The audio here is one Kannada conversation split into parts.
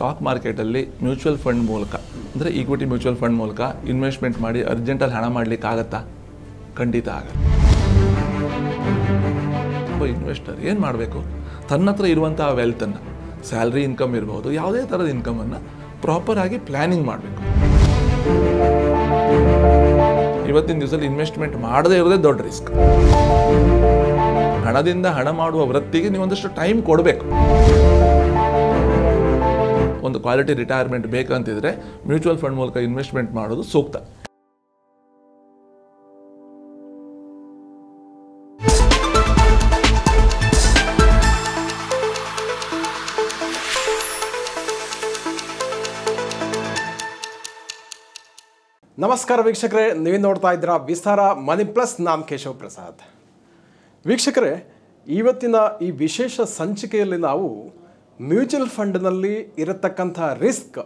ಸ್ಟಾಕ್ ಮಾರ್ಕೆಟಲ್ಲಿ ಮ್ಯೂಚುವಲ್ ಫಂಡ್ ಮೂಲಕ ಅಂದರೆ ಈಕ್ವಿಟಿ ಮ್ಯೂಚುವಲ್ ಫಂಡ್ ಮೂಲಕ ಇನ್ವೆಸ್ಟ್ಮೆಂಟ್ ಮಾಡಿ ಅರ್ಜೆಂಟಲ್ಲಿ ಹಣ ಮಾಡಲಿಕ್ಕೆ ಆಗತ್ತಾ ಖಂಡಿತ ಆಗ ಒಬ್ಬ ಇನ್ವೆಸ್ಟರ್ ಏನು ಮಾಡಬೇಕು ತನ್ನ ಹತ್ರ ಇರುವಂಥ ವೆಲ್ತನ್ನು ಸ್ಯಾಲ್ರಿ ಇನ್ಕಮ್ ಇರ್ಬೋದು ಯಾವುದೇ ಥರದ ಇನ್ಕಮನ್ನು ಪ್ರಾಪರ್ ಆಗಿ ಪ್ಲ್ಯಾನಿಂಗ್ ಮಾಡಬೇಕು ಇವತ್ತಿನ ದಿವಸದಲ್ಲಿ ಇನ್ವೆಸ್ಟ್ಮೆಂಟ್ ಮಾಡದೇ ಇರೋದೇ ದೊಡ್ಡ ರಿಸ್ಕ್ ಹಣದಿಂದ ಹಣ ಮಾಡುವ ವೃತ್ತಿಗೆ ನೀವೊಂದಷ್ಟು ಟೈಮ್ ಕೊಡಬೇಕು ಒಂದು ಕ್ವಾಲಿಟಿ ರಿಟೈರ್ಮೆಂಟ್ ಬೇಕಂತಿದ್ರೆ ಮ್ಯೂಚುವಲ್ ಫಂಡ್ ಮೂಲಕ ಇನ್ವೆಸ್ಟ್ಮೆಂಟ್ ಮಾಡೋದು ಸೂಕ್ತ ನಮಸ್ಕಾರ ವೀಕ್ಷಕರೇ ನೀವು ನೋಡ್ತಾ ಇದ್ದೀರಾ ವಿಸ್ತಾರ ಮನಿ ಪ್ಲಸ್ ನಾನು ಕೇಶವ ಪ್ರಸಾದ್ ವೀಕ್ಷಕರೇ ಇವತ್ತಿನ ಈ ವಿಶೇಷ ಸಂಚಿಕೆಯಲ್ಲಿ ನಾವು ಮ್ಯೂಚುವಲ್ ಫಂಡ್ನಲ್ಲಿ ಇರತಕ್ಕಂಥ ರಿಸ್ಕ್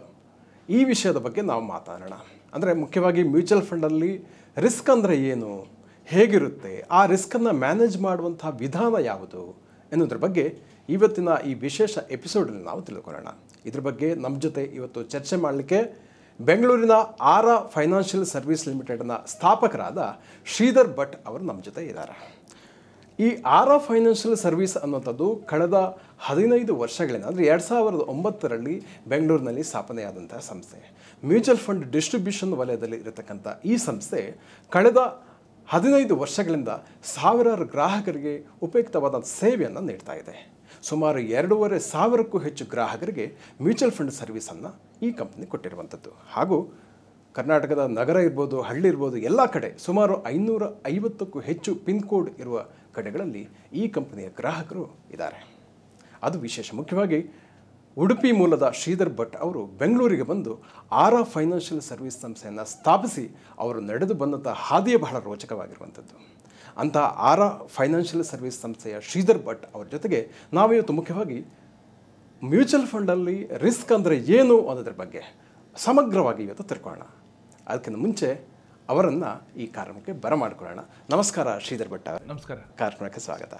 ಈ ವಿಷಯದ ಬಗ್ಗೆ ನಾವು ಮಾತಾಡೋಣ ಅಂದರೆ ಮುಖ್ಯವಾಗಿ ಮ್ಯೂಚುವಲ್ ಫಂಡಲ್ಲಿ ರಿಸ್ಕ್ ಅಂದರೆ ಏನು ಹೇಗಿರುತ್ತೆ ಆ ರಿಸ್ಕನ್ನು ಮ್ಯಾನೇಜ್ ಮಾಡುವಂಥ ವಿಧಾನ ಯಾವುದು ಎನ್ನುವುದ್ರ ಬಗ್ಗೆ ಇವತ್ತಿನ ಈ ವಿಶೇಷ ಎಪಿಸೋಡಲ್ಲಿ ನಾವು ತಿಳ್ಕೊಳ್ಳೋಣ ಇದ್ರ ಬಗ್ಗೆ ನಮ್ಮ ಜೊತೆ ಇವತ್ತು ಚರ್ಚೆ ಮಾಡಲಿಕ್ಕೆ ಬೆಂಗಳೂರಿನ ಆರ ಫೈನಾನ್ಷಿಯಲ್ ಸರ್ವಿಸ್ ಲಿಮಿಟೆಡ್ನ ಸ್ಥಾಪಕರಾದ ಶ್ರೀಧರ್ ಭಟ್ ಅವರು ನಮ್ಮ ಜೊತೆ ಇದ್ದಾರೆ ಈ ಆರ್ ಆ ಫೈನಾನ್ಷಿಯಲ್ ಸರ್ವಿಸ್ ಅನ್ನೋಂಥದ್ದು ಕಳೆದ ಹದಿನೈದು ವರ್ಷಗಳಿಂದ ಅಂದರೆ ಎರಡು ಸಾವಿರದ ಒಂಬತ್ತರಲ್ಲಿ ಬೆಂಗಳೂರಿನಲ್ಲಿ ಸ್ಥಾಪನೆಯಾದಂಥ ಸಂಸ್ಥೆ ಮ್ಯೂಚುವಲ್ ಫಂಡ್ ಡಿಸ್ಟ್ರಿಬ್ಯೂಷನ್ ವಲಯದಲ್ಲಿ ಇರತಕ್ಕಂಥ ಈ ಸಂಸ್ಥೆ ಕಳೆದ ಹದಿನೈದು ವರ್ಷಗಳಿಂದ ಸಾವಿರಾರು ಗ್ರಾಹಕರಿಗೆ ಉಪಯುಕ್ತವಾದ ಸೇವೆಯನ್ನು ನೀಡ್ತಾ ಇದೆ ಸುಮಾರು ಎರಡೂವರೆ ಸಾವಿರಕ್ಕೂ ಹೆಚ್ಚು ಗ್ರಾಹಕರಿಗೆ ಮ್ಯೂಚುವಲ್ ಫಂಡ್ ಸರ್ವಿಸನ್ನು ಈ ಕಂಪ್ನಿ ಕೊಟ್ಟಿರುವಂಥದ್ದು ಹಾಗೂ ಕರ್ನಾಟಕದ ನಗರ ಇರ್ಬೋದು ಹಳ್ಳಿ ಇರ್ಬೋದು ಎಲ್ಲ ಕಡೆ ಸುಮಾರು ಐನೂರ ಐವತ್ತಕ್ಕೂ ಹೆಚ್ಚು ಪಿನ್ ಕೋಡ್ ಇರುವ ಕಡೆಗಳಲ್ಲಿ ಈ ಕಂಪನಿಯ ಗ್ರಾಹಕರು ಇದ್ದಾರೆ ಅದು ವಿಶೇಷ ಮುಖ್ಯವಾಗಿ ಉಡುಪಿ ಮೂಲದ ಶ್ರೀಧರ್ ಭಟ್ ಅವರು ಬೆಂಗಳೂರಿಗೆ ಬಂದು ಆರಾ ಫೈನಾನ್ಷಿಯಲ್ ಸರ್ವಿಸ್ ಸಂಸ್ಥೆಯನ್ನು ಸ್ಥಾಪಿಸಿ ಅವರು ನಡೆದು ಬಂದಂಥ ಹಾದಿಯೇ ಬಹಳ ರೋಚಕವಾಗಿರುವಂಥದ್ದು ಅಂಥ ಆರಾ ಫೈನಾನ್ಷಿಯಲ್ ಸರ್ವಿಸ್ ಸಂಸ್ಥೆಯ ಶ್ರೀಧರ್ ಭಟ್ ಅವರ ಜೊತೆಗೆ ನಾವಿವತ್ತು ಮುಖ್ಯವಾಗಿ ಮ್ಯೂಚುವಲ್ ಫಂಡಲ್ಲಿ ರಿಸ್ಕ್ ಅಂದರೆ ಏನು ಅನ್ನೋದ್ರ ಬಗ್ಗೆ ಸಮಗ್ರವಾಗಿ ಇವತ್ತು ತಿಳ್ಕೊಳ್ಳೋಣ ಅದಕ್ಕಿಂತ ಮುಂಚೆ ಅವರನ್ನು ಈ ಕಾರ್ಯಕ್ರಮಕ್ಕೆ ಬರಮಾಡ್ಕೊಳ್ಳೋಣ ನಮಸ್ಕಾರ ಶ್ರೀಧರ್ ಭಟ್ಟ ನಮಸ್ಕಾರ ಕಾರ್ಯಕ್ರಮಕ್ಕೆ ಸ್ವಾಗತ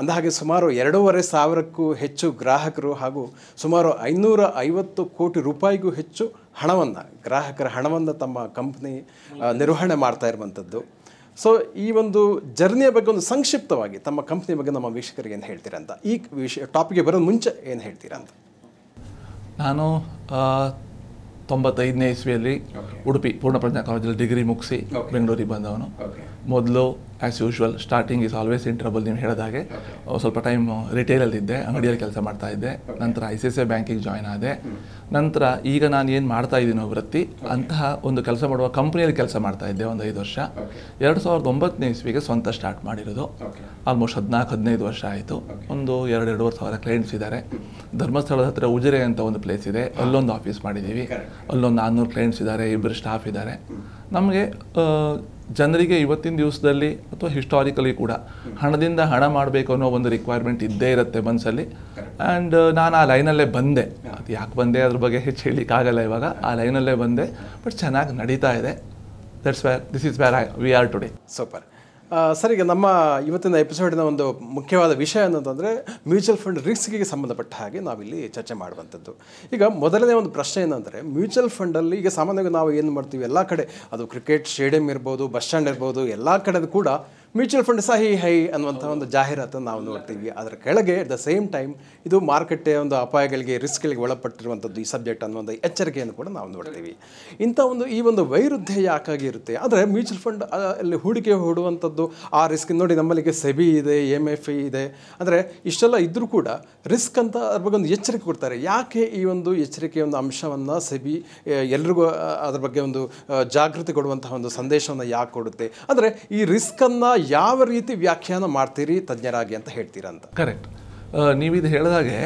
ಅಂದಹಾಗೆ ಸುಮಾರು ಎರಡೂವರೆ ಸಾವಿರಕ್ಕೂ ಹೆಚ್ಚು ಗ್ರಾಹಕರು ಹಾಗೂ ಸುಮಾರು ಐನೂರ ಐವತ್ತು ಕೋಟಿ ರೂಪಾಯಿಗೂ ಹೆಚ್ಚು ಹಣವನ್ನು ಗ್ರಾಹಕರ ಹಣವನ್ನು ತಮ್ಮ ಕಂಪ್ನಿ ನಿರ್ವಹಣೆ ಮಾಡ್ತಾ ಇರುವಂಥದ್ದು ಸೊ ಈ ಒಂದು ಜರ್ನಿಯ ಬಗ್ಗೆ ಒಂದು ಸಂಕ್ಷಿಪ್ತವಾಗಿ ತಮ್ಮ ಕಂಪ್ನಿ ಬಗ್ಗೆ ನಮ್ಮ ವೀಕ್ಷಕರಿಗೆ ಏನು ಹೇಳ್ತೀರಾ ಅಂತ ಈ ವಿಷಯ ಟಾಪಿಕ್ಗೆ ಬರೋದು ಮುಂಚೆ ಏನು ಹೇಳ್ತೀರಾ ಅಂತ ನಾನು ತೊಂಬತ್ತೈದನೇ ಇಸ್ವಿಯಲ್ಲಿ ಉಡುಪಿ ಪೂರ್ಣಪ್ರಜ್ಞಾ ಕಾಲೇಜಲ್ಲಿ ಡಿಗ್ರಿ ಮುಗಿಸಿ ಬೆಂಗಳೂರಿಗೆ ಬಂದವನು ಮೊದಲು as usual starting is always in trouble ನೀವು ಹೇಳಿದಾಗೆ ಹಾಗೆ ಸ್ವಲ್ಪ ಟೈಮ್ ಇದ್ದೆ ಅಂಗಡಿಯಲ್ಲಿ ಕೆಲಸ ಮಾಡ್ತಾ ಇದ್ದೆ ನಂತರ ಐ ಸಿ ಐ ಬ್ಯಾಂಕಿಗೆ ಜಾಯ್ನ್ ಆದೆ ನಂತರ ಈಗ ನಾನು ಏನು ಮಾಡ್ತಾ ಇದ್ದೀನೋ ವೃತ್ತಿ ಅಂತಹ ಒಂದು ಕೆಲಸ ಮಾಡುವ ಕಂಪ್ನಿಯಲ್ಲಿ ಕೆಲಸ ಮಾಡ್ತಾ ಇದ್ದೆ ಒಂದು ಐದು ವರ್ಷ ಎರಡು ಸಾವಿರದ ಒಂಬತ್ತನೇ ಇಸ್ವಿಗೆ ಸ್ವಂತ ಸ್ಟಾರ್ಟ್ ಮಾಡಿರೋದು ಆಲ್ಮೋಸ್ಟ್ ಹದಿನಾಲ್ಕು ಹದಿನೈದು ವರ್ಷ ಆಯಿತು ಒಂದು ಎರಡು ಎರಡೂವರೆ ಸಾವಿರ ಕ್ಲೈಂಟ್ಸ್ ಇದ್ದಾರೆ ಧರ್ಮಸ್ಥಳದ ಹತ್ತಿರ ಉಜಿರೆ ಅಂತ ಒಂದು ಪ್ಲೇಸ್ ಇದೆ ಅಲ್ಲೊಂದು ಆಫೀಸ್ ಮಾಡಿದ್ದೀವಿ ಅಲ್ಲೊಂದು ನಾನ್ನೂರು ಕ್ಲೈಂಟ್ಸ್ ಇದ್ದಾರೆ ಇಬ್ಬರು ಸ್ಟಾಫ್ ಇದ್ದಾರೆ ನಮಗೆ ಜನರಿಗೆ ಇವತ್ತಿನ ದಿವಸದಲ್ಲಿ ಅಥವಾ ಹಿಸ್ಟಾರಿಕಲಿ ಕೂಡ ಹಣದಿಂದ ಹಣ ಮಾಡಬೇಕು ಅನ್ನೋ ಒಂದು ರಿಕ್ವೈರ್ಮೆಂಟ್ ಇದ್ದೇ ಇರುತ್ತೆ ಮನಸ್ಸಲ್ಲಿ ಆ್ಯಂಡ್ uh, ನಾನು ಆ ಲೈನಲ್ಲೇ ಬಂದೆ ಅದು ಯಾಕೆ ಬಂದೆ ಅದ್ರ ಬಗ್ಗೆ ಹೆಚ್ಚು ಹೇಳಲಿಕ್ಕಾಗಲ್ಲ ಇವಾಗ ಆ ಲೈನಲ್ಲೇ ಬಂದೆ ಬಟ್ ಚೆನ್ನಾಗಿ ನಡೀತಾ ಇದೆ that's where this is where we are today super sir ಈಗ ನಮ್ಮ ಇವತ್ತಿನ ಎಪಿಸೋಡಿನ ಒಂದು ಮುಖ್ಯವಾದ ವಿಷಯ ಅನ್ನೋದಂದರೆ ಮ್ಯೂಚುವಲ್ ಫಂಡ್ ರಿಸ್ಕ್ಗೆ ಸಂಬಂಧಪಟ್ಟ ಹಾಗೆ ನಾವಿಲ್ಲಿ ಚರ್ಚೆ ಮಾಡುವಂಥದ್ದು ಈಗ ಮೊದಲನೇ ಒಂದು ಪ್ರಶ್ನೆ ಏನಂದರೆ ಮ್ಯೂಚುವಲ್ ಫಂಡಲ್ಲಿ ಈಗ ಸಾಮಾನ್ಯವಾಗಿ ನಾವು ಏನು ಮಾಡ್ತೀವಿ ಎಲ್ಲ ಕಡೆ ಅದು ಕ್ರಿಕೆಟ್ ಸ್ಟೇಡಿಯಂ ಇರ್ಬೋದು ಬಸ್ ಸ್ಟ್ಯಾಂಡ್ ಇರ್ಬೋದು ಎಲ್ಲ ಕಡೆದು ಕೂಡ ಮ್ಯೂಚುವಲ್ ಫಂಡ್ ಸಹ ಹೈ ಹೈ ಅನ್ನುವಂಥ ಒಂದು ಜಾಹೀರಾತನ್ನು ನಾವು ನೋಡ್ತೀವಿ ಅದರ ಕೆಳಗೆ ದ ಸೇಮ್ ಟೈಮ್ ಇದು ಮಾರುಕಟ್ಟೆಯ ಒಂದು ಅಪಾಯಗಳಿಗೆ ರಿಸ್ಕ್ಗಳಿಗೆ ಒಳಪಟ್ಟಿರುವಂಥದ್ದು ಈ ಸಬ್ಜೆಕ್ಟ್ ಅನ್ನೋ ಒಂದು ಎಚ್ಚರಿಕೆಯನ್ನು ಕೂಡ ನಾವು ನೋಡ್ತೀವಿ ಇಂಥ ಒಂದು ಈ ಒಂದು ವೈರುಧ್ಯ ಯಾಕಾಗಿರುತ್ತೆ ಆದರೆ ಮ್ಯೂಚುವಲ್ ಫಂಡ್ ಅಲ್ಲಿ ಹೂಡಿಕೆ ಹೂಡುವಂಥದ್ದು ಆ ರಿಸ್ಕ್ ನೋಡಿ ನಮ್ಮಲ್ಲಿಗೆ ಸೆಬಿ ಇದೆ ಎಮ್ ಎಫ್ ಇ ಇದೆ ಅಂದರೆ ಇಷ್ಟೆಲ್ಲ ಇದ್ದರೂ ಕೂಡ ರಿಸ್ಕ್ ಅಂತ ಅದ್ರ ಬಗ್ಗೆ ಒಂದು ಎಚ್ಚರಿಕೆ ಕೊಡ್ತಾರೆ ಯಾಕೆ ಈ ಒಂದು ಎಚ್ಚರಿಕೆಯ ಒಂದು ಅಂಶವನ್ನು ಸೆಬಿ ಎಲ್ರಿಗೂ ಅದ್ರ ಬಗ್ಗೆ ಒಂದು ಜಾಗೃತಿ ಕೊಡುವಂತಹ ಒಂದು ಸಂದೇಶವನ್ನು ಯಾಕೆ ಕೊಡುತ್ತೆ ಅಂದರೆ ಈ ರಿಸ್ಕನ್ನು ಯಾವ ರೀತಿ ವ್ಯಾಖ್ಯಾನ ಮಾಡ್ತೀರಿ ತಜ್ಞರಾಗಿ ಅಂತ ಹೇಳ್ತೀರಾ ಅಂತ ಕರೆಕ್ಟ್ ನೀವಿದು ಹೇಳಿದಾಗೆ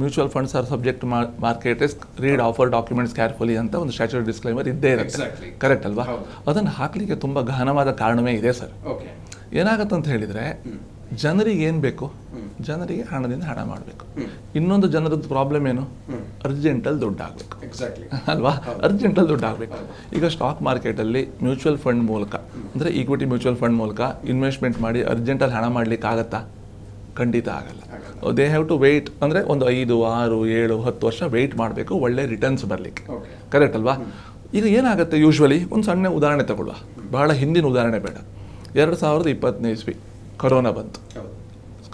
mutual funds are subject market risk read offer documents carefully ಅಂತ ಒಂದು ಸ್ಟ್ಯಾಚುರಿ ಡಿಸ್ಕ್ಲೈಮರ್ ಇದ್ದೇ ಇರುತ್ತೆ ಕರೆಕ್ಟ್ ಅಲ್ವಾ ಅದನ್ನು ಹಾಕಲಿಕ್ಕೆ ತುಂಬ ಗಹನವಾದ ಕಾರಣವೇ ಇದೆ ಸರ್ ಏನಾಗುತ್ತೆ ಅಂತ ಹೇಳಿದರೆ ಜನರಿಗೆ ಏನು ಬೇಕು ಜನರಿಗೆ ಹಣದಿಂದ ಹಣ ಮಾಡಬೇಕು ಇನ್ನೊಂದು ಜನರದ್ದು ಪ್ರಾಬ್ಲಮ್ ಏನು ಅರ್ಜೆಂಟಲ್ಲಿ ದುಡ್ಡು ಆಗಬೇಕು ಎಕ್ಸಾಕ್ಟ್ಲಿ ಅಲ್ವಾ ಅರ್ಜೆಂಟಲ್ಲಿ ದುಡ್ಡು ಆಗಬೇಕು ಈಗ ಸ್ಟಾಕ್ ಮಾರ್ಕೆಟಲ್ಲಿ ಮ್ಯೂಚುವಲ್ ಫಂಡ್ ಮೂಲಕ ಅಂದರೆ ಈಕ್ವಿಟಿ ಮ್ಯೂಚುವಲ್ ಫಂಡ್ ಮೂಲಕ ಇನ್ವೆಸ್ಟ್ಮೆಂಟ್ ಮಾಡಿ ಅರ್ಜೆಂಟಲ್ಲಿ ಹಣ ಮಾಡಲಿಕ್ಕೆ ಆಗತ್ತಾ ಖಂಡಿತ ಆಗಲ್ಲ ದೇ ಹ್ಯಾವ್ ಟು ವೆಯ್ಟ್ ಅಂದರೆ ಒಂದು ಐದು ಆರು ಏಳು ಹತ್ತು ವರ್ಷ ವೆಯ್ಟ್ ಮಾಡಬೇಕು ಒಳ್ಳೆ ರಿಟರ್ನ್ಸ್ ಬರಲಿಕ್ಕೆ ಕರೆಕ್ಟ್ ಅಲ್ವಾ ಈಗ ಏನಾಗುತ್ತೆ ಯೂಶ್ವಲಿ ಒಂದು ಸಣ್ಣ ಉದಾಹರಣೆ ತಗೊಳ್ಳುವ ಬಹಳ ಹಿಂದಿನ ಉದಾಹರಣೆ ಬೇಡ ಎರಡು ಸಾವಿರದ ಇಪ್ಪತ್ತನೇ ಇಸ್ವಿ ಕರೋನಾ ಬಂತು